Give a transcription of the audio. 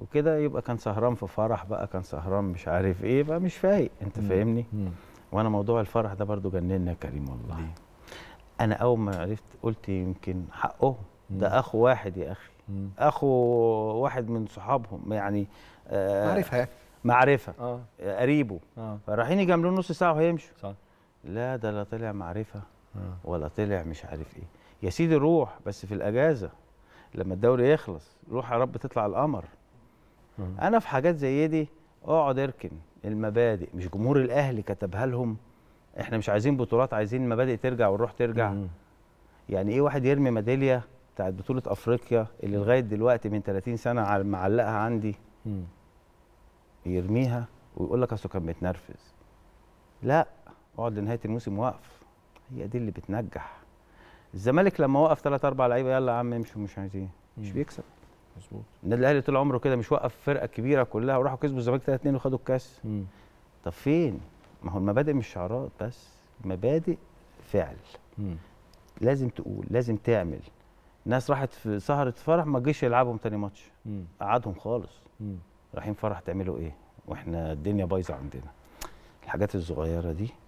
وكده يبقى كان سهران في فرح بقى كان سهران مش عارف ايه بقى مش فايق انت فاهمني وانا موضوع الفرح ده برضو يا كريم والله انا اول ما عرفت قلت يمكن حقه ده اخو واحد يا اخي اخو واحد من صحابهم يعني آه معرفه معرفه آه. قريبه آه. فرايحين يجاملوه نص ساعه وهيمشوا صح لا ده لا طلع معرفه آه. ولا طلع مش عارف ايه يا سيدي روح بس في الاجازه لما الدوري يخلص روح يا رب تطلع القمر انا في حاجات زي دي اقعد اركن المبادئ مش جمهور الاهلي كتبها لهم احنا مش عايزين بطولات عايزين مبادئ ترجع والروح ترجع مم. يعني ايه واحد يرمي ميداليه بتاعت بطوله افريقيا اللي لغايه دلوقتي من 30 سنه معلقها عندي مم. يرميها ويقول لك اصله كان متنرفز لا اقعد لنهايه الموسم واقف هي دي اللي بتنجح الزمالك لما وقف ثلاث اربع لعيبه يلا يا عم امشوا مش عايزين مش بيكسب مظبوط النادي الاهلي طول عمره كده مش وقف فرقه كبيره كلها وراحوا كسبوا الزمالك 3 2 وخدوا الكاس مم. طب فين ما هو المبادئ مش شعارات بس مبادئ فعل مم. لازم تقول لازم تعمل ناس راحت في سهره فرح ما جيش يلعبهم تاني ماتش قعدهم خالص رايحين فرح تعملوا ايه واحنا الدنيا بايظه عندنا الحاجات الصغيره دي